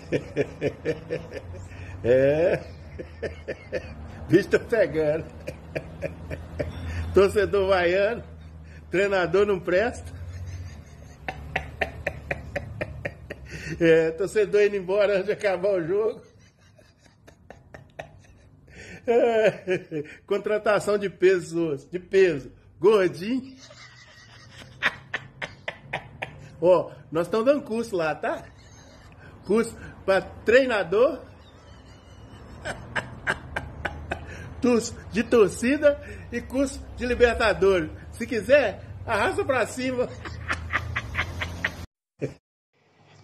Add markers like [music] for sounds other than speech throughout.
[laughs] É. Bicho pegando. Torcedor vaiano. Treinador não presta. É, torcedor indo embora antes de acabar o jogo. É, contratação de peso, de peso. Gordinho. [laughs] Ó, oh, nós estamos dando curso lá, tá? curso para treinador [laughs] de torcida e curso de Libertadores. Se quiser, arrasta para cima. [laughs]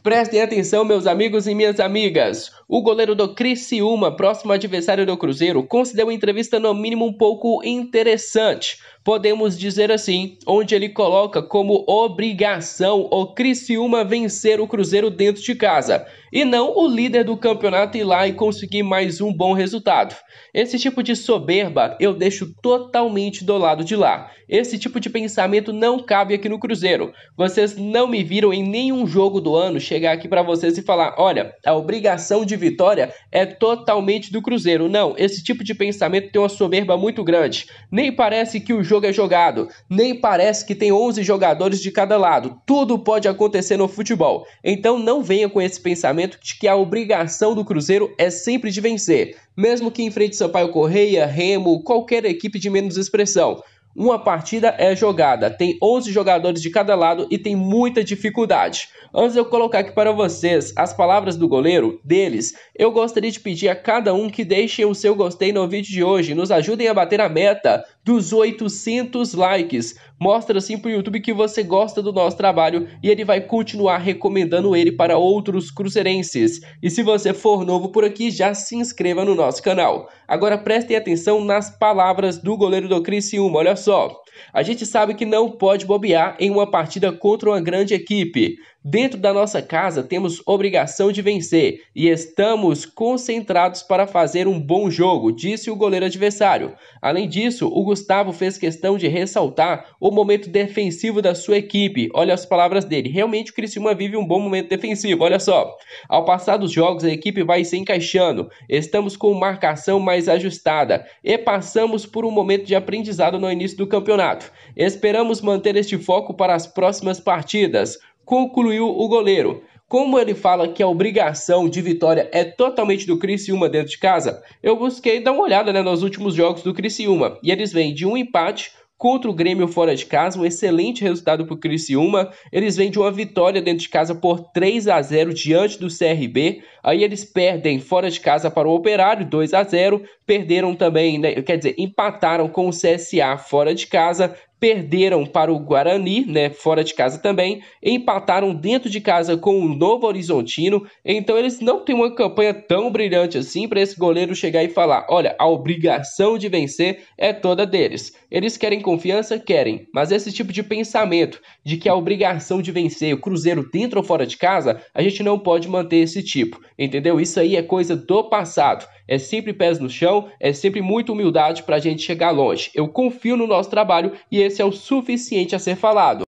Prestem atenção, meus amigos e minhas amigas. O goleiro do Criciúma, próximo adversário do Cruzeiro, concedeu uma entrevista no mínimo um pouco interessante podemos dizer assim, onde ele coloca como obrigação o Criciúma vencer o Cruzeiro dentro de casa e não o líder do campeonato ir lá e conseguir mais um bom resultado. Esse tipo de soberba eu deixo totalmente do lado de lá. Esse tipo de pensamento não cabe aqui no Cruzeiro. Vocês não me viram em nenhum jogo do ano chegar aqui para vocês e falar: olha, a obrigação de vitória é totalmente do Cruzeiro. Não, esse tipo de pensamento tem uma soberba muito grande. Nem parece que o jogo jogo é jogado. Nem parece que tem 11 jogadores de cada lado. Tudo pode acontecer no futebol. Então não venha com esse pensamento de que a obrigação do Cruzeiro é sempre de vencer, mesmo que enfrente Sampaio Correia, Remo, qualquer equipe de menos expressão. Uma partida é jogada, tem 11 jogadores de cada lado e tem muita dificuldade. Antes de eu colocar aqui para vocês as palavras do goleiro, deles, eu gostaria de pedir a cada um que deixem o seu gostei no vídeo de hoje, nos ajudem a bater a meta dos 800 likes. Mostra assim para o YouTube que você gosta do nosso trabalho e ele vai continuar recomendando ele para outros cruzeirenses. E se você for novo por aqui, já se inscreva no nosso canal. Agora prestem atenção nas palavras do goleiro do Criciúma, olha só. A gente sabe que não pode bobear em uma partida contra uma grande equipe. Dentro da nossa casa temos obrigação de vencer e estamos concentrados para fazer um bom jogo, disse o goleiro adversário. Além disso, o Gustavo fez questão de ressaltar o momento defensivo da sua equipe. Olha as palavras dele. Realmente o Criciúma vive um bom momento defensivo. Olha só. Ao passar dos jogos, a equipe vai se encaixando. Estamos com marcação mais ajustada e passamos por um momento de aprendizado no início do campeonato. Esperamos manter este foco para as próximas partidas. Concluiu o goleiro. Como ele fala que a obrigação de vitória é totalmente do Criciúma dentro de casa, eu busquei dar uma olhada né, nos últimos jogos do Criciúma. E eles vêm de um empate contra o Grêmio fora de casa, um excelente resultado para o Criciúma. Eles vêm de uma vitória dentro de casa por 3 a 0 diante do CRB. Aí eles perdem fora de casa para o Operário 2 a 0, perderam também, né, quer dizer, empataram com o CSA fora de casa, perderam para o Guarani, né, fora de casa também, empataram dentro de casa com o Novo Horizontino, então eles não têm uma campanha tão brilhante assim para esse goleiro chegar e falar: olha, a obrigação de vencer é toda deles. Eles querem confiança? Querem, mas esse tipo de pensamento de que a obrigação de vencer o Cruzeiro dentro ou fora de casa, a gente não pode manter esse tipo, entendeu? Isso aí é coisa do passado. É sempre pés no chão, é sempre muita humildade para a gente chegar longe. Eu confio no nosso trabalho e esse é o suficiente a ser falado.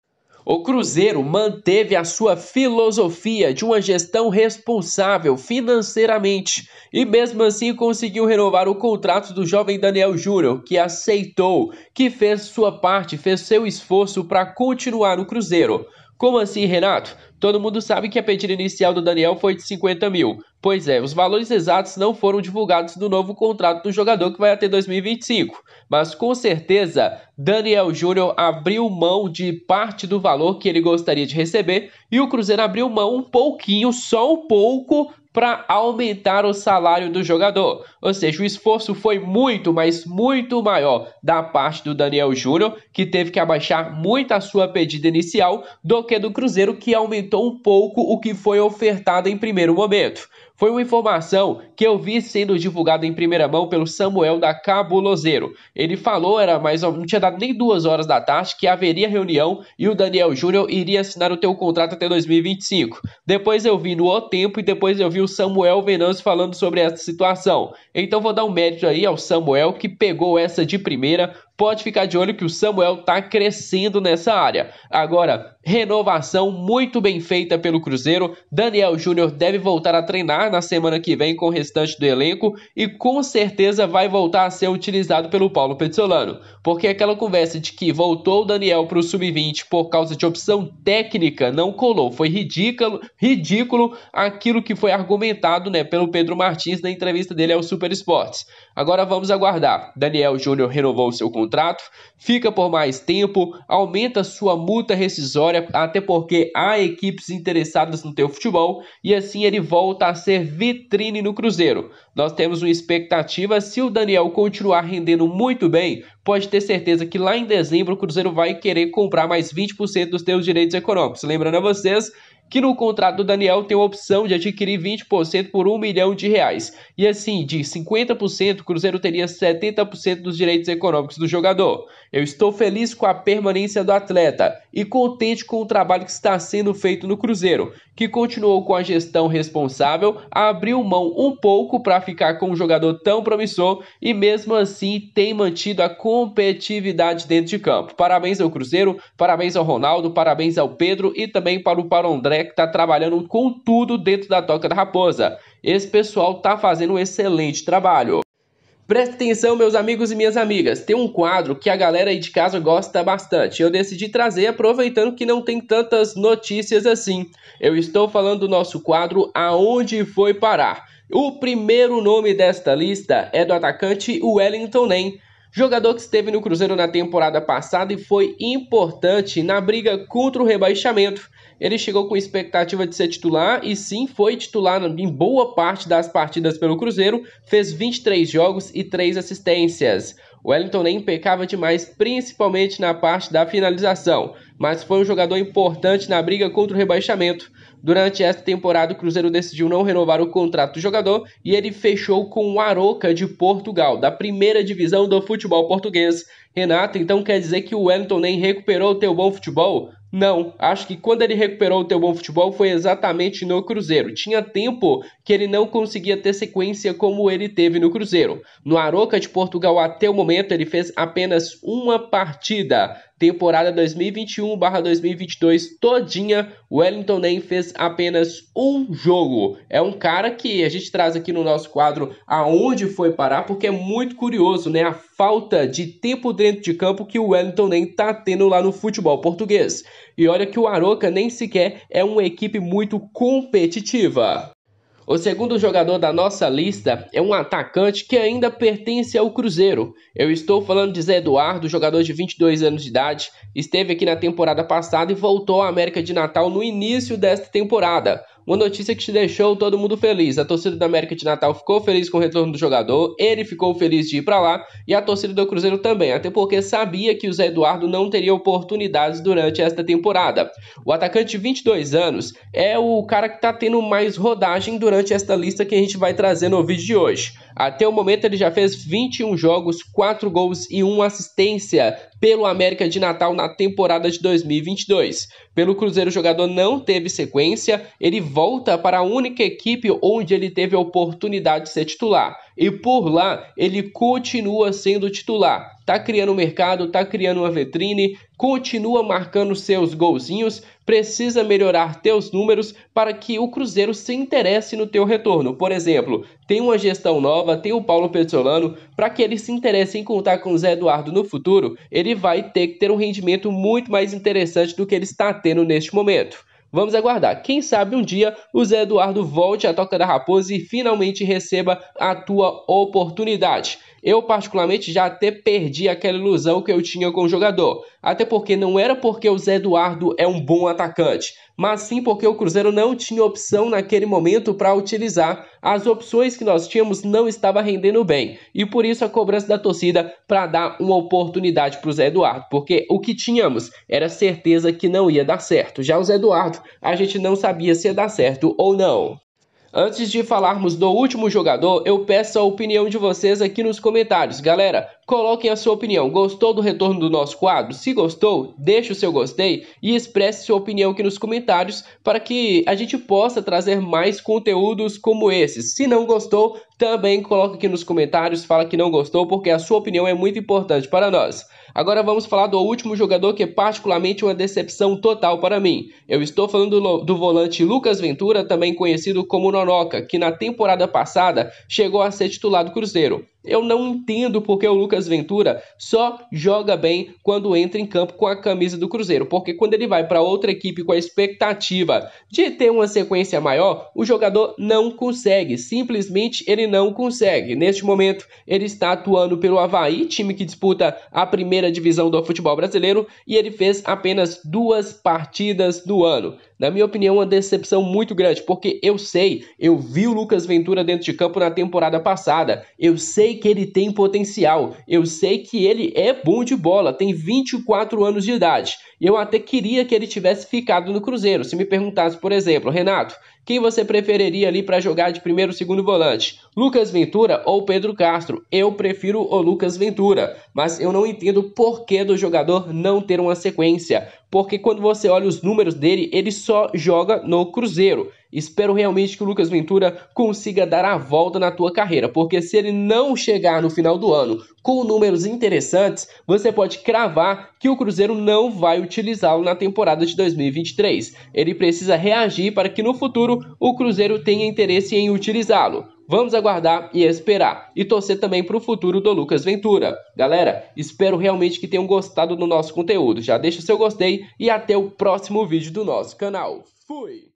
O Cruzeiro manteve a sua filosofia de uma gestão responsável financeiramente e, mesmo assim, conseguiu renovar o contrato do jovem Daniel Júnior, que aceitou, que fez sua parte, fez seu esforço para continuar no Cruzeiro. Como assim, Renato? Todo mundo sabe que a pedida inicial do Daniel foi de 50 mil. Pois é, os valores exatos não foram divulgados no novo contrato do jogador que vai até 2025. Mas com certeza, Daniel Júnior abriu mão de parte do valor que ele gostaria de receber e o Cruzeiro abriu mão um pouquinho, só um pouco, para aumentar o salário do jogador. Ou seja, o esforço foi muito, mas muito maior da parte do Daniel Júnior, que teve que abaixar muito a sua pedida inicial, do que do Cruzeiro, que aumentou um pouco o que foi ofertado em primeiro momento. Foi uma informação que eu vi sendo divulgada em primeira mão pelo Samuel da Cabulozeiro. Ele falou, era mais não tinha dado nem duas horas da tarde, que haveria reunião e o Daniel Júnior iria assinar o teu contrato até 2025. Depois eu vi no O Tempo e depois eu vi o Samuel Venâncio falando sobre essa situação. Então vou dar um mérito aí ao Samuel que pegou essa de primeira, pode ficar de olho que o Samuel está crescendo nessa área. Agora, renovação muito bem feita pelo Cruzeiro. Daniel Júnior deve voltar a treinar na semana que vem com o restante do elenco e com certeza vai voltar a ser utilizado pelo Paulo Pezzolano, porque aquela conversa de que voltou o Daniel para o sub-20 por causa de opção técnica não colou. Foi ridículo, ridículo aquilo que foi argumentado, né, pelo Pedro Martins na entrevista dele ao Super Esportes. Agora vamos aguardar. Daniel Júnior renovou seu contrato contrato, fica por mais tempo, aumenta sua multa rescisória, até porque há equipes interessadas no teu futebol e assim ele volta a ser vitrine no Cruzeiro. Nós temos uma expectativa se o Daniel continuar rendendo muito bem, pode ter certeza que lá em dezembro o Cruzeiro vai querer comprar mais 20% dos seus direitos econômicos. Lembrando a vocês que no contrato do Daniel tem a opção de adquirir 20% por 1 milhão de reais. E assim, de 50%, o Cruzeiro teria 70% dos direitos econômicos do jogador. Eu estou feliz com a permanência do atleta e contente com o trabalho que está sendo feito no Cruzeiro, que continuou com a gestão responsável, abriu mão um pouco para ficar com um jogador tão promissor e mesmo assim tem mantido a competitividade dentro de campo. Parabéns ao Cruzeiro, parabéns ao Ronaldo, parabéns ao Pedro e também para o Parondré que está trabalhando com tudo dentro da toca da Raposa. Esse pessoal está fazendo um excelente trabalho. Presta atenção, meus amigos e minhas amigas. Tem um quadro que a galera aí de casa gosta bastante. Eu decidi trazer aproveitando que não tem tantas notícias assim. Eu estou falando do nosso quadro Aonde Foi Parar. O primeiro nome desta lista é do atacante Wellington Nem Jogador que esteve no Cruzeiro na temporada passada e foi importante na briga contra o rebaixamento. Ele chegou com expectativa de ser titular e sim foi titular em boa parte das partidas pelo Cruzeiro, fez 23 jogos e 3 assistências. Wellington nem pecava demais, principalmente na parte da finalização, mas foi um jogador importante na briga contra o rebaixamento. Durante esta temporada, o Cruzeiro decidiu não renovar o contrato do jogador e ele fechou com o Aroca de Portugal, da primeira divisão do futebol português. Renato, então quer dizer que o Wellington nem recuperou o teu bom futebol? Não, acho que quando ele recuperou o teu bom futebol foi exatamente no Cruzeiro. Tinha tempo que ele não conseguia ter sequência como ele teve no Cruzeiro. No Aroca de Portugal, até o momento, ele fez apenas uma partida temporada 2021/2022 todinha, Wellington Nem fez apenas um jogo. É um cara que a gente traz aqui no nosso quadro aonde foi parar, porque é muito curioso, né? A falta de tempo dentro de campo que o Wellington Nem tá tendo lá no futebol português. E olha que o Aroca nem sequer é uma equipe muito competitiva. O segundo jogador da nossa lista é um atacante que ainda pertence ao Cruzeiro. Eu estou falando de Zé Eduardo, jogador de 22 anos de idade, esteve aqui na temporada passada e voltou à América de Natal no início desta temporada. Uma notícia que te deixou todo mundo feliz. A torcida da América de Natal ficou feliz com o retorno do jogador, ele ficou feliz de ir para lá e a torcida do Cruzeiro também, até porque sabia que o Zé Eduardo não teria oportunidades durante esta temporada. O atacante de 22 anos é o cara que está tendo mais rodagem durante esta lista que a gente vai trazer no vídeo de hoje. Até o momento ele já fez 21 jogos, 4 gols e 1 assistência pelo América de Natal na temporada de 2022. Pelo Cruzeiro, o jogador não teve sequência, ele volta para a única equipe onde ele teve a oportunidade de ser titular. E por lá ele continua sendo titular. Tá criando mercado, tá criando uma vitrine, continua marcando seus golzinhos, precisa melhorar teus números para que o Cruzeiro se interesse no teu retorno. Por exemplo, tem uma gestão nova, tem o Paulo Pezzolano, para que ele se interesse em contar com o Zé Eduardo no futuro, ele vai ter que ter um rendimento muito mais interessante do que ele está tendo neste momento. Vamos aguardar. Quem sabe um dia o Zé Eduardo volte à Toca da Raposa e finalmente receba a tua oportunidade. Eu, particularmente, já até perdi aquela ilusão que eu tinha com o jogador. Até porque não era porque o Zé Eduardo é um bom atacante mas sim porque o Cruzeiro não tinha opção naquele momento para utilizar. As opções que nós tínhamos não estava rendendo bem e por isso a cobrança da torcida para dar uma oportunidade para o Zé Eduardo, porque o que tínhamos era certeza que não ia dar certo. Já o Zé Eduardo, a gente não sabia se ia dar certo ou não. Antes de falarmos do último jogador, eu peço a opinião de vocês aqui nos comentários. Galera, coloquem a sua opinião. Gostou do retorno do nosso quadro? Se gostou, deixe o seu gostei e expresse sua opinião aqui nos comentários para que a gente possa trazer mais conteúdos como esses. Se não gostou, também coloque aqui nos comentários, fala que não gostou, porque a sua opinião é muito importante para nós. Agora vamos falar do último jogador que é particularmente uma decepção total para mim. Eu estou falando do, volante Lucas Ventura, também conhecido como Nonoca, que na temporada passada chegou a ser titular do Cruzeiro. Eu não entendo porque o Lucas Ventura só joga bem quando entra em campo com a camisa do Cruzeiro, porque quando ele vai para outra equipe com a expectativa de ter uma sequência maior, o jogador não consegue, simplesmente ele não consegue. Neste momento, ele está atuando pelo Havaí, time que disputa a primeira divisão do futebol brasileiro, e ele fez apenas duas partidas do ano. Na minha opinião, uma decepção muito grande, porque eu sei, eu vi o Lucas Ventura dentro de campo na temporada passada, eu sei que ele tem potencial, eu sei que ele é bom de bola, tem 24 anos de idade. Eu até queria que ele tivesse ficado no Cruzeiro. Se me perguntasse, por exemplo, Renato, quem você preferiria ali para jogar de primeiro ou segundo volante? Lucas Ventura ou Pedro Castro? Eu prefiro o Lucas Ventura, mas eu não entendo o porquê do jogador não ter uma sequência, porque quando você olha os números dele, ele só joga no Cruzeiro. Espero realmente que o Lucas Ventura consiga dar a volta na tua carreira, porque se ele não chegar no final do ano com números interessantes, você pode cravar que o Cruzeiro não vai utilizá-lo na temporada de 2023. Ele precisa reagir para que no futuro o Cruzeiro tenha interesse em utilizá-lo. Vamos aguardar e esperar e torcer também para o futuro do Lucas Ventura. Galera, espero realmente que tenham gostado do nosso conteúdo. Já deixa seu gostei e até o próximo vídeo do nosso canal. Fui!